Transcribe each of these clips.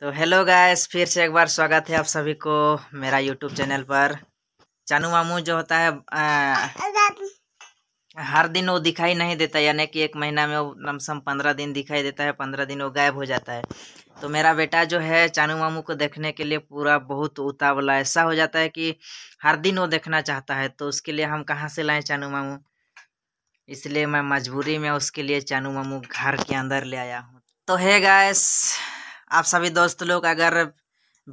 तो hello guys फिर से एक बार स्वागत है आप सभी को मेरा यूट्यूब चैनल पर चानू मामू जो होता है आ, हर दिन वो दिखाई नहीं देता यानी कि एक महीना में वो लमसम पंद्रह दिन दिखाई देता है पंद्रह दिन वो गायब हो जाता है तो मेरा बेटा जो है चानू मामू को देखने के लिए पूरा बहुत उतावला ऐसा हो जाता है कि हर दिन वो देखना चाहता है तो उसके लिए हम कहाँ से लाएँ चानू मामू इसलिए मैं मजबूरी में उसके लिए चानू मामू घर के अंदर ले आया हूँ तो है गैस आप सभी दोस्त लोग अगर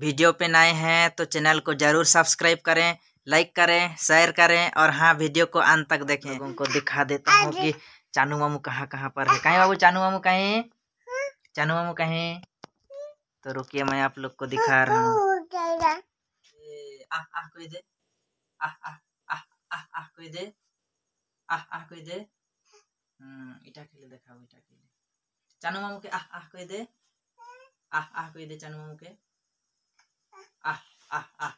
वीडियो पे नए हैं तो चैनल को ज़रूर सब्सक्राइब करें लाइक करें शेयर करें और हाँ वीडियो को अंत तक देखें लोगों को दिखा देता हूँ कि चानू मामू कहाँ कहाँ पर है कहीं बाबू चानू मामू कहीं चानू मामू कहीं तो रुकिए मैं आप लोग को दिखा रहा हूँ आह आह कोई दे आह आह आह आह आह कोई दे आह आह कोई दे हम्म इटा के लिए दिखाओ इटा के लिए चानू मामू के आह आह कोई दे आह कोई दे দিয়ে मामू के आह आह आह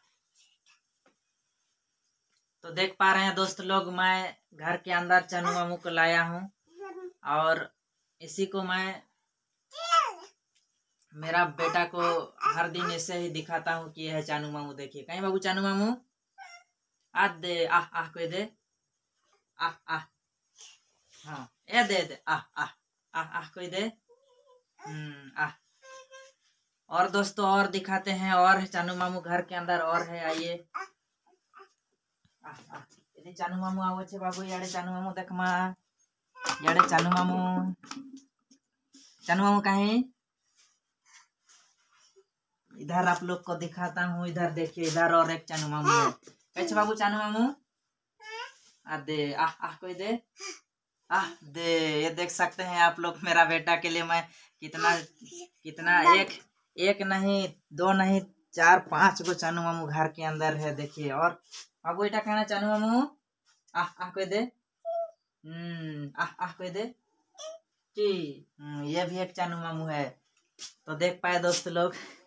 तो देख पा रहे हैं दोस्त लोग मैं घर के अंदर चनु मामू को लाया हूँ और इसी को मैं मेरा बेटा को हर दिन ऐसे ही दिखाता हूँ कि यह है चानू मामू देखिए कहीं बाबू चानू मामू आ दे आह आह कोई दे आह आह हाँ ये दे दे आह आह आह आह कोई दे हम्म आह और दोस्तों और दिखाते हैं और है चानू मामू घर के अंदर और है आइए चानू मामू आवे बाबू यारे चानू मामू देख मा यारे चानू मामू चानू मामू कहे इधर आप लोग को दिखाता हूँ इधर देखिए इधर और एक चानू मामू है कैसे अच्छा बाबू चानू मामू आ दे आह आह कोई दे आह दे ये देख सकते हैं आप लोग मेरा बेटा के लिए मैं कितना कितना एक एक नहीं दो नहीं चार पांच गो चानू मामू घर के अंदर है देखिए और अब इटा कहना चानू मामू आह आह कोई दे हम्म, आह आह कोई दे जी हम्म, ये भी एक चानू मामू है तो देख पाए दोस्त लोग